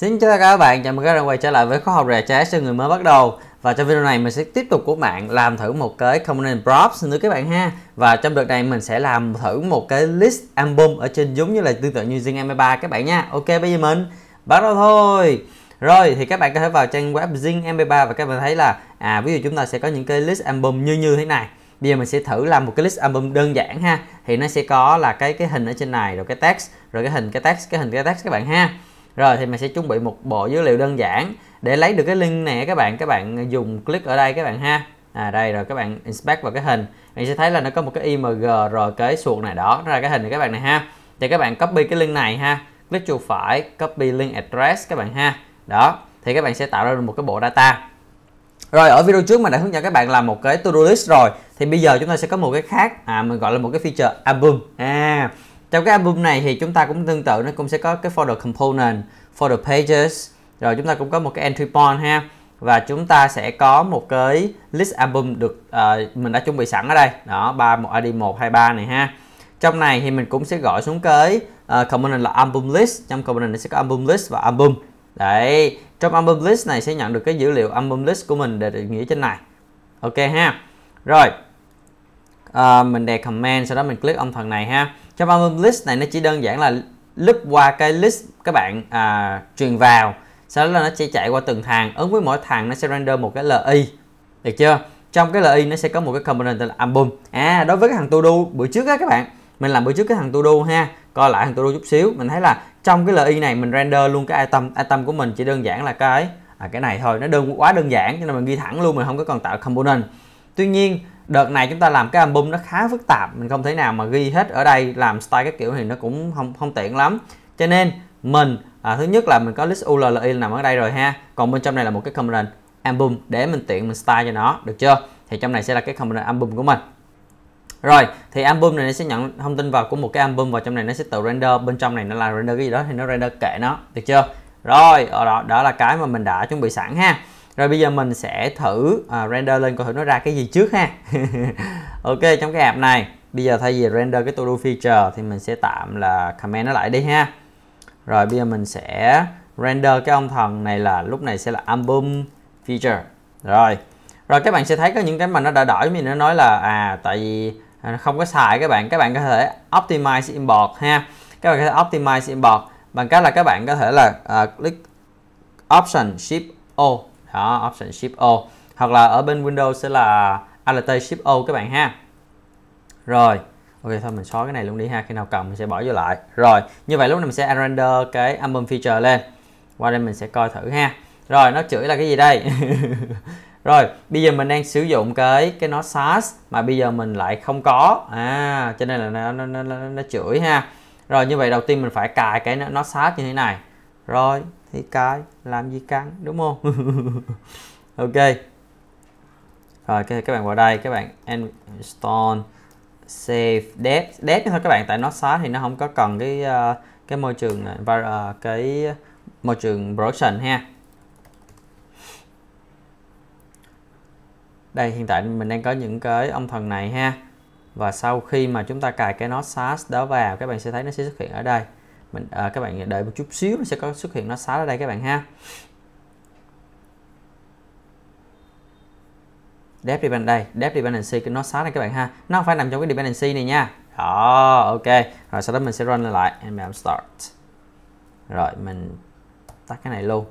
Xin chào các bạn, chào mừng các bạn quay trở lại với khóa học rè trái cho người mới bắt đầu Và trong video này mình sẽ tiếp tục của bạn làm thử một cái component props nữa các bạn ha Và trong đợt này mình sẽ làm thử một cái list album ở trên giống như là tương tự như Zing MP3 các bạn nha Ok bây giờ mình bắt đầu thôi rồi thì các bạn có thể vào trang web Zing MP3 và các bạn thấy là à ví dụ chúng ta sẽ có những cái list album như như thế này bây giờ mình sẽ thử làm một cái list album đơn giản ha thì nó sẽ có là cái cái hình ở trên này rồi cái text rồi cái hình cái text cái hình cái text các bạn ha rồi thì mình sẽ chuẩn bị một bộ dữ liệu đơn giản để lấy được cái link này các bạn các bạn dùng click ở đây các bạn ha à đây rồi các bạn inspect vào cái hình bạn sẽ thấy là nó có một cái img rồi cái xuồng này đó nó ra cái hình này các bạn này ha thì các bạn copy cái link này ha click chuột phải copy link address các bạn ha đó thì các bạn sẽ tạo ra được một cái bộ data rồi ở video trước mình đã hướng dẫn các bạn làm một cái to do list rồi thì bây giờ chúng ta sẽ có một cái khác à mình gọi là một cái feature album à trong cái album này thì chúng ta cũng tương tự nó cũng sẽ có cái folder component folder pages rồi chúng ta cũng có một cái entry point ha và chúng ta sẽ có một cái list album được uh, mình đã chuẩn bị sẵn ở đây đó ba một id một hai ba này ha trong này thì mình cũng sẽ gọi xuống cái uh, component là album list trong component này sẽ có album list và album đấy trong album list này sẽ nhận được cái dữ liệu album list của mình để định nghĩa trên này ok ha rồi uh, mình đè comment sau đó mình click ông phần này ha trong album list này nó chỉ đơn giản là lướt qua cái list các bạn à, truyền vào sau đó là nó sẽ chạy qua từng hàng ứng với mỗi thằng nó sẽ render một cái li được chưa trong cái li nó sẽ có một cái component tên là album à đối với cái thằng to do bữa trước á các bạn mình làm bữa trước cái thằng to do ha coi lại thằng to do chút xíu mình thấy là trong cái li này mình render luôn cái item item của mình chỉ đơn giản là cái à, cái này thôi nó đơn quá đơn giản cho nên mình ghi thẳng luôn mình không có còn tạo component tuy nhiên đợt này chúng ta làm cái album nó khá phức tạp mình không thể nào mà ghi hết ở đây làm style các kiểu thì nó cũng không không tiện lắm cho nên mình à, thứ nhất là mình có list ULLI nằm ở đây rồi ha còn bên trong này là một cái component album để mình tiện mình style cho nó được chưa thì trong này sẽ là cái component album của mình rồi thì album này nó sẽ nhận thông tin vào của một cái album và trong này nó sẽ tự render bên trong này nó là render cái gì đó thì nó render kệ nó được chưa rồi ở đó đó là cái mà mình đã chuẩn bị sẵn ha rồi bây giờ mình sẽ thử uh, render lên coi thử nó ra cái gì trước ha ok trong cái app này bây giờ thay vì render cái todo feature thì mình sẽ tạm là comment nó lại đi ha rồi bây giờ mình sẽ render cái ông thần này là lúc này sẽ là album feature rồi rồi các bạn sẽ thấy có những cái mà nó đã đổi mình nó nói là à tại vì à, không có xài các bạn các bạn có thể optimize import ha các bạn có thể optimize import bằng cách là các bạn có thể là uh, click option shift o đó option shift O hoặc là ở bên Windows sẽ là Alt shift O các bạn ha rồi ok thôi mình xóa cái này luôn đi ha khi nào cần mình sẽ bỏ vô lại rồi như vậy lúc này mình sẽ render cái album feature lên qua đây mình sẽ coi thử ha rồi nó chửi là cái gì đây rồi bây giờ mình đang sử dụng cái cái nó SAS mà bây giờ mình lại không có à cho nên là nó nó, nó, nó, nó chửi ha rồi như vậy đầu tiên mình phải cài cái nó, nó SAS như thế này rồi thấy cái làm gì cắn đúng không ok rồi các bạn vào đây các bạn install save dev dev thôi các bạn tại nó xóa thì nó không có cần cái ờ, cái môi trường này ờ, và ờ, cái môi trường production ha đây hiện tại mình đang có những cái ông thần này ha và sau khi mà chúng ta cài cái nó SAS đó vào các bạn sẽ thấy nó sẽ xuất hiện ở đây mình à, các bạn đợi một chút xíu nó sẽ có xuất hiện nó xóa ở đây các bạn ha Depth Dependency đây, Depth Dependency nó xóa này các bạn ha. Nó không phải nằm trong cái Dependency này nha. Đó, ok. Rồi sau đó mình sẽ run lên lại, em làm start. Rồi mình tắt cái này luôn.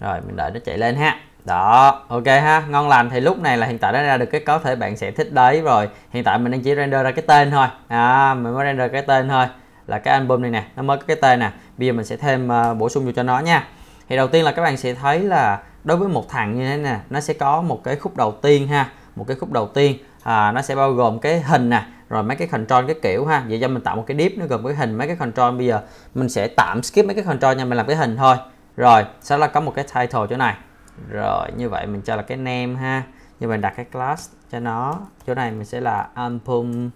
Rồi mình đợi nó chạy lên ha. Đó, ok ha, ngon lành thì lúc này là hiện tại nó ra được cái cấu thể bạn sẽ thích đấy rồi. Hiện tại mình đang chỉ render ra cái tên thôi. À, mình mới render cái tên thôi là cái album này nè nó mới có cái tên nè bây giờ mình sẽ thêm uh, bổ sung vô cho nó nha thì đầu tiên là các bạn sẽ thấy là đối với một thằng như thế nè nó sẽ có một cái khúc đầu tiên ha một cái khúc đầu tiên à, nó sẽ bao gồm cái hình nè rồi mấy cái control cái kiểu ha vậy cho mình tạo một cái deep nó gồm cái hình mấy cái control bây giờ mình sẽ tạm skip mấy cái control nha mình làm cái hình thôi rồi sau đó là có một cái title chỗ này rồi như vậy mình cho là cái name ha như mình đặt cái class cho nó chỗ này mình sẽ là album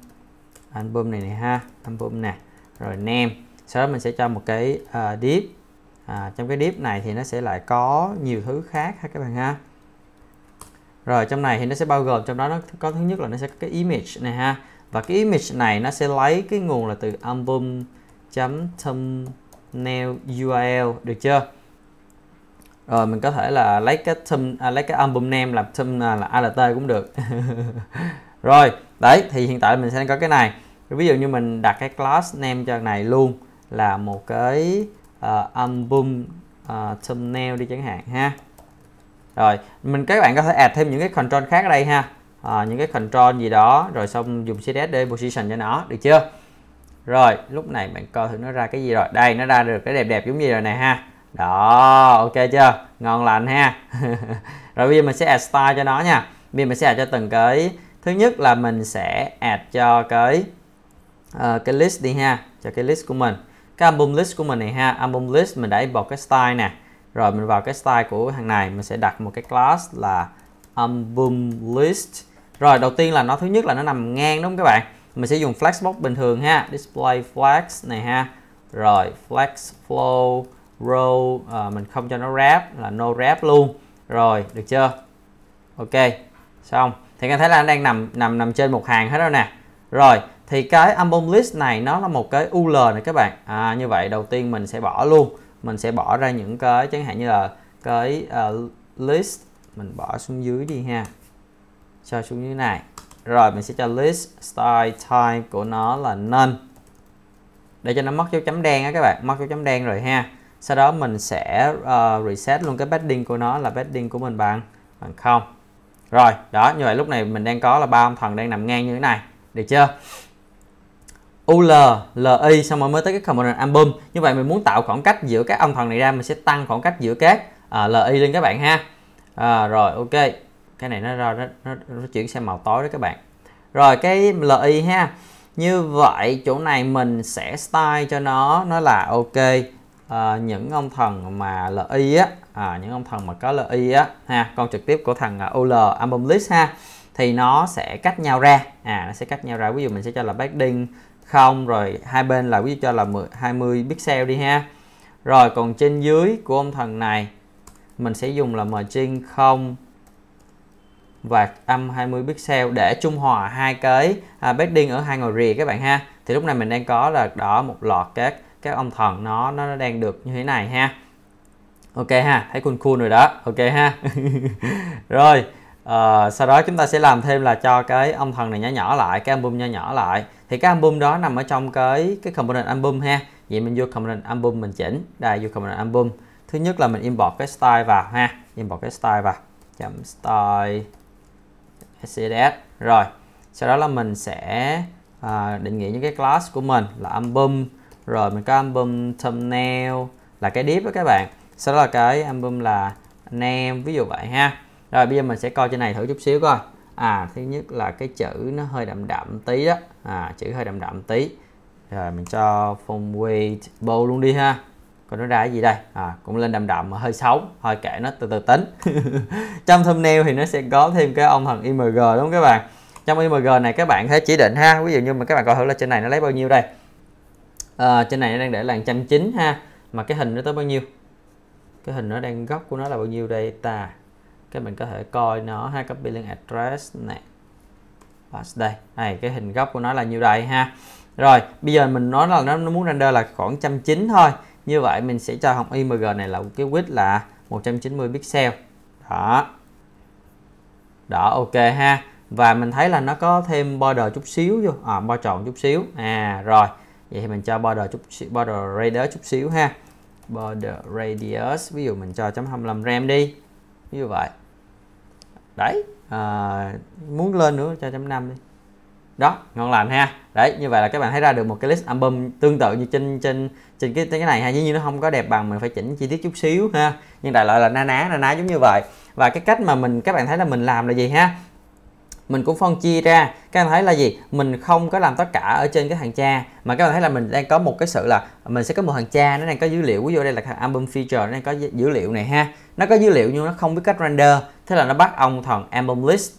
album này này ha album nè rồi nem sau đó mình sẽ cho một cái uh, à, div à, trong cái div này thì nó sẽ lại có nhiều thứ khác ha các bạn ha rồi trong này thì nó sẽ bao gồm trong đó nó có thứ nhất là nó sẽ có cái image này ha và cái image này nó sẽ lấy cái nguồn là từ album chấm thumbnail url được chưa rồi mình có thể là lấy cái thumb, à, lấy cái album name làm thumb à, là alt cũng được rồi đấy thì hiện tại mình sẽ có cái này ví dụ như mình đặt cái class name cho này luôn là một cái uh, album uh, thumbnail đi chẳng hạn ha rồi mình các bạn có thể add thêm những cái control khác ở đây ha à, những cái control gì đó rồi xong dùng css để position cho nó được chưa rồi lúc này bạn coi thử nó ra cái gì rồi đây nó ra được cái đẹp đẹp giống như rồi này ha đó ok chưa ngon lành ha rồi bây giờ mình sẽ add style cho nó nha bây giờ mình sẽ add cho từng cái thứ nhất là mình sẽ add cho cái Ờ, cái list đi ha cho cái list của mình cái album list của mình này ha album list mình đã vào cái style nè rồi mình vào cái style của hàng này mình sẽ đặt một cái class là album list rồi đầu tiên là nó thứ nhất là nó nằm ngang đúng không các bạn mình sẽ dùng flexbox bình thường ha display flex này ha rồi flex flow row à, mình không cho nó wrap là no wrap luôn rồi được chưa ok xong thì các thấy là nó đang nằm nằm nằm trên một hàng hết rồi nè rồi thì cái album list này nó là một cái UL này các bạn à, như vậy đầu tiên mình sẽ bỏ luôn mình sẽ bỏ ra những cái chẳng hạn như là cái uh, list mình bỏ xuống dưới đi ha cho xuống dưới này rồi mình sẽ cho list style type của nó là none để cho nó mất dấu chấm đen á các bạn mất dấu chấm đen rồi ha sau đó mình sẽ uh, reset luôn cái padding của nó là padding của mình bằng bằng không rồi đó như vậy lúc này mình đang có là ba ông thần đang nằm ngang như thế này được chưa UL, LI xong rồi mới tới cái component album như vậy mình muốn tạo khoảng cách giữa các âm phần này ra mình sẽ tăng khoảng cách giữa các à, LI lên các bạn ha à, rồi ok cái này nó ra nó, nó, nó chuyển sang màu tối đó các bạn rồi cái LI ha như vậy chỗ này mình sẽ style cho nó nó là ok à, những âm thần mà LI á à, những âm thần mà có LI á ha con trực tiếp của thằng à, UL album list ha thì nó sẽ cách nhau ra à nó sẽ cách nhau ra ví dụ mình sẽ cho là backding không rồi hai bên là quý cho là 10, 20 pixel đi ha rồi còn trên dưới của ông thần này mình sẽ dùng là margin 0 và âm 20 pixel để trung hòa hai cái à, bedding ở hai ngồi rìa các bạn ha thì lúc này mình đang có là đỏ một lọt các các ông thần nó nó đang được như thế này ha ok ha thấy cool cool rồi đó ok ha rồi à, sau đó chúng ta sẽ làm thêm là cho cái ông thần này nhỏ nhỏ lại cái album nhỏ nhỏ lại thì cái album đó nằm ở trong cái cái component album ha vậy mình vô component album mình chỉnh đây vô component album thứ nhất là mình import cái style vào ha import cái style vào chấm style css rồi sau đó là mình sẽ à, định nghĩa những cái class của mình là album rồi mình có album thumbnail là cái div đó các bạn sau đó là cái album là name ví dụ vậy ha rồi bây giờ mình sẽ coi trên này thử chút xíu coi à thứ nhất là cái chữ nó hơi đậm đậm tí đó à chữ hơi đậm đậm tí rồi mình cho phông weight bold luôn đi ha còn nó ra cái gì đây à cũng lên đậm đậm mà hơi xấu thôi kệ nó từ từ tính trong thumbnail thì nó sẽ có thêm cái ông thần img đúng không các bạn trong img này các bạn thể chỉ định ha ví dụ như mà các bạn coi thử là trên này nó lấy bao nhiêu đây à, trên này nó đang để là trăm chín ha mà cái hình nó tới bao nhiêu cái hình nó đang góc của nó là bao nhiêu đây ta cái mình có thể coi nó ha cái billing address này đây này cái hình góc của nó là nhiêu đây ha rồi bây giờ mình nói là nó muốn render là khoảng trăm chín thôi như vậy mình sẽ cho hồng img này là cái width là 190 pixel đó đó ok ha và mình thấy là nó có thêm border chút xíu vô à, bo tròn chút xíu à rồi vậy thì mình cho border chút xíu, border radius chút xíu ha border radius ví dụ mình cho 0.25 rem đi như vậy đấy à, muốn lên nữa cho trăm năm đi đó ngon lành ha đấy như vậy là các bạn thấy ra được một cái list album tương tự như trên trên trên cái cái này hay dĩ nhiên nó không có đẹp bằng mình phải chỉnh chi tiết chút xíu ha nhưng đại loại là na ná na ná giống như vậy và cái cách mà mình các bạn thấy là mình làm là gì ha mình cũng phân chia ra các bạn thấy là gì mình không có làm tất cả ở trên cái thằng cha mà các bạn thấy là mình đang có một cái sự là mình sẽ có một thằng cha nó đang có dữ liệu ví dụ đây là album feature nó đang có dữ liệu này ha nó có dữ liệu nhưng nó không biết cách render thế là nó bắt ông thằng Amberlist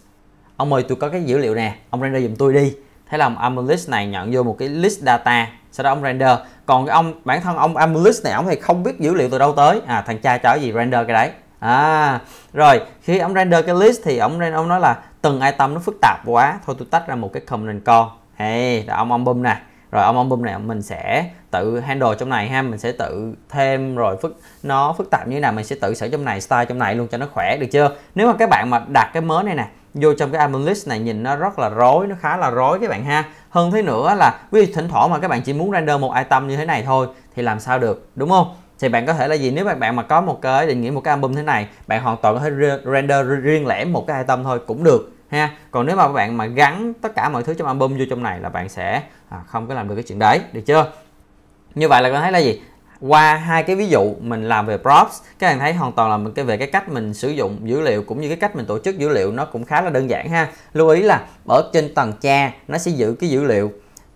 ông mời tôi có cái dữ liệu nè ông render dùm tôi đi thế là ông Amberlist này nhận vô một cái list data sau đó ông render còn cái ông bản thân ông Amberlist này ông thì không biết dữ liệu từ đâu tới à thằng cha cháu gì render cái đấy à rồi khi ông render cái list thì ông ông nói là từng item nó phức tạp quá thôi tôi tách ra một cái component core hey là ông album nè rồi ông album này mình sẽ tự handle trong này ha mình sẽ tự thêm rồi phức nó phức tạp như thế nào mình sẽ tự sửa trong này style trong này luôn cho nó khỏe được chưa nếu mà các bạn mà đặt cái mớ này nè vô trong cái album list này nhìn nó rất là rối nó khá là rối các bạn ha hơn thế nữa là ví dụ thỉnh thoảng mà các bạn chỉ muốn render một item như thế này thôi thì làm sao được đúng không thì bạn có thể là gì nếu mà bạn mà có một cái định nghĩa một cái album thế này bạn hoàn toàn có thể render riêng lẻ một cái item thôi cũng được ha còn nếu mà bạn mà gắn tất cả mọi thứ trong album vô trong này là bạn sẽ à, không có làm được cái chuyện đấy được chưa như vậy là các bạn thấy là gì qua hai cái ví dụ mình làm về props các bạn thấy hoàn toàn là mình cái về cái cách mình sử dụng dữ liệu cũng như cái cách mình tổ chức dữ liệu nó cũng khá là đơn giản ha lưu ý là ở trên tầng cha nó sẽ giữ cái dữ liệu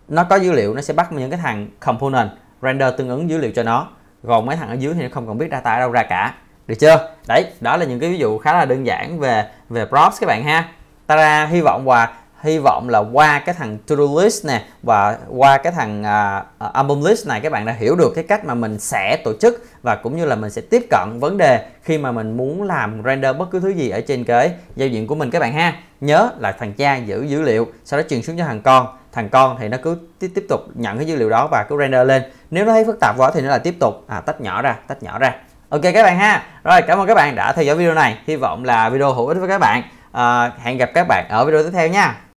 nó có dữ liệu nó sẽ bắt những cái thằng component render tương ứng dữ liệu cho nó còn mấy thằng ở dưới thì nó không cần biết data ở đâu ra cả được chưa đấy đó là những cái ví dụ khá là đơn giản về về props các bạn ha ta ra hy vọng và hy vọng là qua cái thằng to list nè và qua cái thằng uh, album list này các bạn đã hiểu được cái cách mà mình sẽ tổ chức và cũng như là mình sẽ tiếp cận vấn đề khi mà mình muốn làm render bất cứ thứ gì ở trên cái giao diện của mình các bạn ha nhớ là thằng cha giữ dữ liệu sau đó truyền xuống cho thằng con thằng con thì nó cứ tiếp tiếp tục nhận cái dữ liệu đó và cứ render lên nếu nó thấy phức tạp quá thì nó là tiếp tục à, tách nhỏ ra tách nhỏ ra ok các bạn ha rồi cảm ơn các bạn đã theo dõi video này hy vọng là video hữu ích với các bạn Ờ, hẹn gặp các bạn ở video tiếp theo nha